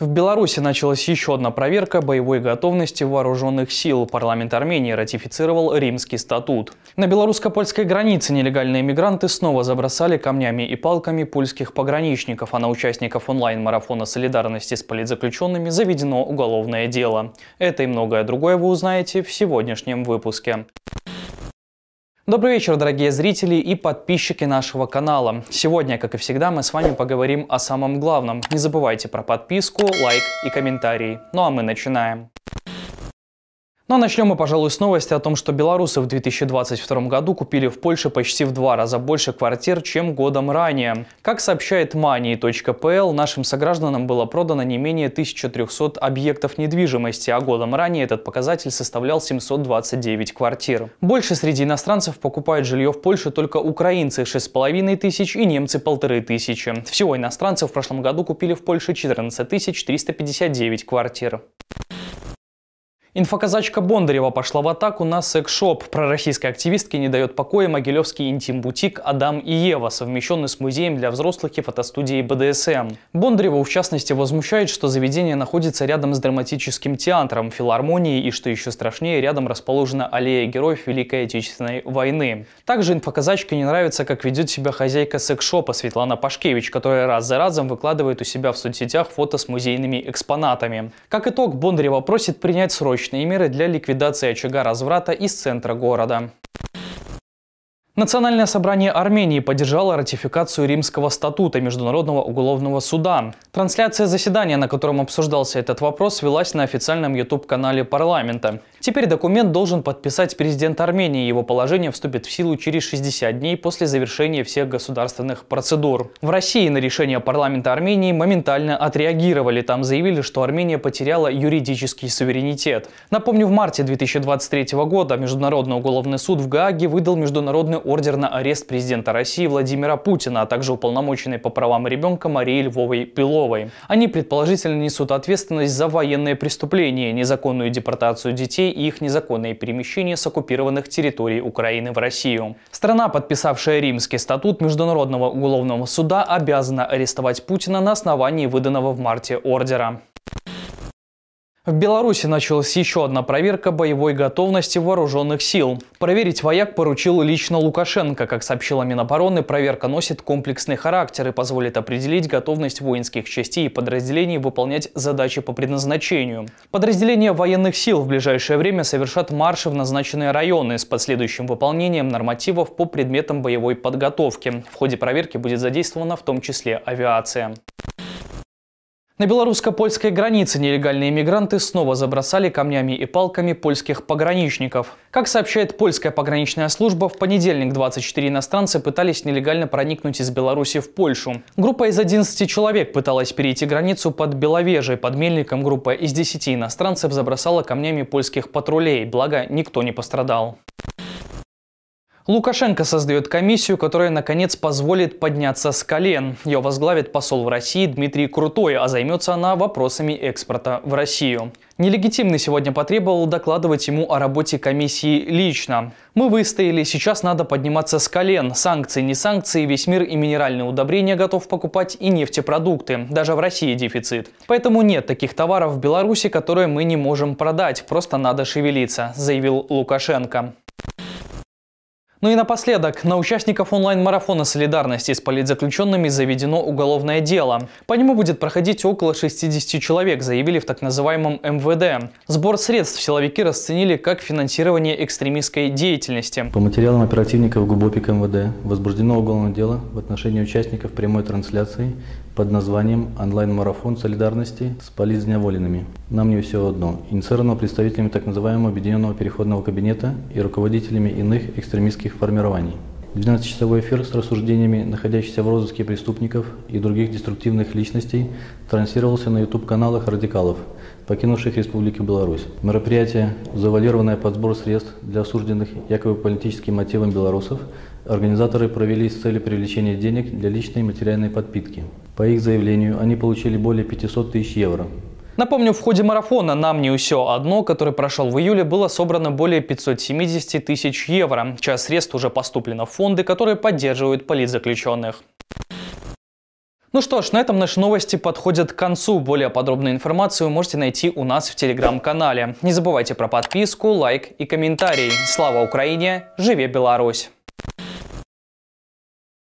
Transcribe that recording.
В Беларуси началась еще одна проверка боевой готовности вооруженных сил. Парламент Армении ратифицировал Римский статут. На белорусско-польской границе нелегальные мигранты снова забросали камнями и палками польских пограничников, а на участников онлайн-марафона солидарности с политзаключенными заведено уголовное дело. Это и многое другое вы узнаете в сегодняшнем выпуске. Добрый вечер, дорогие зрители и подписчики нашего канала. Сегодня, как и всегда, мы с вами поговорим о самом главном. Не забывайте про подписку, лайк и комментарии. Ну а мы начинаем. Но ну, а начнем мы, пожалуй, с новости о том, что белорусы в 2022 году купили в Польше почти в два раза больше квартир, чем годом ранее. Как сообщает money.pl, нашим согражданам было продано не менее 1300 объектов недвижимости, а годом ранее этот показатель составлял 729 квартир. Больше среди иностранцев покупают жилье в Польше только украинцы – 6,5 тысяч и немцы – 1,5 тысячи. Всего иностранцев в прошлом году купили в Польше 14 359 квартир. Инфоказачка Бондарева пошла в атаку на секс-шоп. Пророссийской активистке не дает покоя могилевский интим-бутик «Адам и Ева», совмещенный с музеем для взрослых и фотостудией БДСМ. Бондарева, в частности, возмущает, что заведение находится рядом с драматическим театром, филармонией и, что еще страшнее, рядом расположена аллея героев Великой Отечественной войны. Также инфоказачке не нравится, как ведет себя хозяйка секс-шопа Светлана Пашкевич, которая раз за разом выкладывает у себя в соцсетях фото с музейными экспонатами. Как итог, Бондарева просит принять срочно срочные меры для ликвидации очага разврата из центра города. Национальное собрание Армении поддержало ратификацию Римского статута Международного уголовного суда. Трансляция заседания, на котором обсуждался этот вопрос, велась на официальном YouTube-канале парламента. Теперь документ должен подписать президент Армении. Его положение вступит в силу через 60 дней после завершения всех государственных процедур. В России на решение парламента Армении моментально отреагировали. Там заявили, что Армения потеряла юридический суверенитет. Напомню, в марте 2023 года Международный уголовный суд в Гааге выдал международный ордер на арест президента России Владимира Путина, а также уполномоченной по правам ребенка Марии Львовой Пиловой. Они предположительно несут ответственность за военные преступления, незаконную депортацию детей и их незаконное перемещение с оккупированных территорий Украины в Россию. Страна, подписавшая Римский статут Международного уголовного суда, обязана арестовать Путина на основании выданного в марте ордера. В Беларуси началась еще одна проверка боевой готовности вооруженных сил. Проверить вояк поручил лично Лукашенко. Как сообщила Минобороны, проверка носит комплексный характер и позволит определить готовность воинских частей и подразделений выполнять задачи по предназначению. Подразделения военных сил в ближайшее время совершат марши в назначенные районы с последующим выполнением нормативов по предметам боевой подготовки. В ходе проверки будет задействована в том числе авиация. На белорусско-польской границе нелегальные мигранты снова забросали камнями и палками польских пограничников. Как сообщает польская пограничная служба, в понедельник 24 иностранцы пытались нелегально проникнуть из Беларуси в Польшу. Группа из 11 человек пыталась перейти границу под Беловежей. Под Мельником группа из 10 иностранцев забросала камнями польских патрулей, благо никто не пострадал. Лукашенко создает комиссию, которая, наконец, позволит подняться с колен. Ее возглавит посол в России Дмитрий Крутой, а займется она вопросами экспорта в Россию. Нелегитимный сегодня потребовал докладывать ему о работе комиссии лично. Мы выстояли, сейчас надо подниматься с колен. Санкции, не санкции, весь мир и минеральные удобрения готов покупать, и нефтепродукты. Даже в России дефицит. Поэтому нет таких товаров в Беларуси, которые мы не можем продать. Просто надо шевелиться, заявил Лукашенко. Ну и напоследок, на участников онлайн-марафона солидарности с политзаключенными заведено уголовное дело. По нему будет проходить около 60 человек, заявили в так называемом МВД. Сбор средств силовики расценили как финансирование экстремистской деятельности. По материалам оперативников ГУБОПИК МВД возбуждено уголовное дело в отношении участников прямой трансляции под названием «Онлайн-марафон солидарности с политзневоленными». Нам не все одно. Инициировано представителями так называемого Объединенного переходного кабинета и руководителями иных экстремистских формирований. 12-часовой эфир с рассуждениями находящихся в розыске преступников и других деструктивных личностей транслировался на YouTube-каналах радикалов, покинувших Республику Беларусь. Мероприятие, завалированное под сбор средств для осужденных якобы политическим мотивом белорусов, организаторы провели с целью привлечения денег для личной материальной подпитки. По их заявлению, они получили более 500 тысяч евро. Напомню, в ходе марафона «Нам не все одно», который прошел в июле, было собрано более 570 тысяч евро. Часть средств уже поступлена в фонды, которые поддерживают политзаключенных. Ну что ж, на этом наши новости подходят к концу. Более подробную информацию можете найти у нас в телеграм-канале. Не забывайте про подписку, лайк и комментарий. Слава Украине! Живе Беларусь!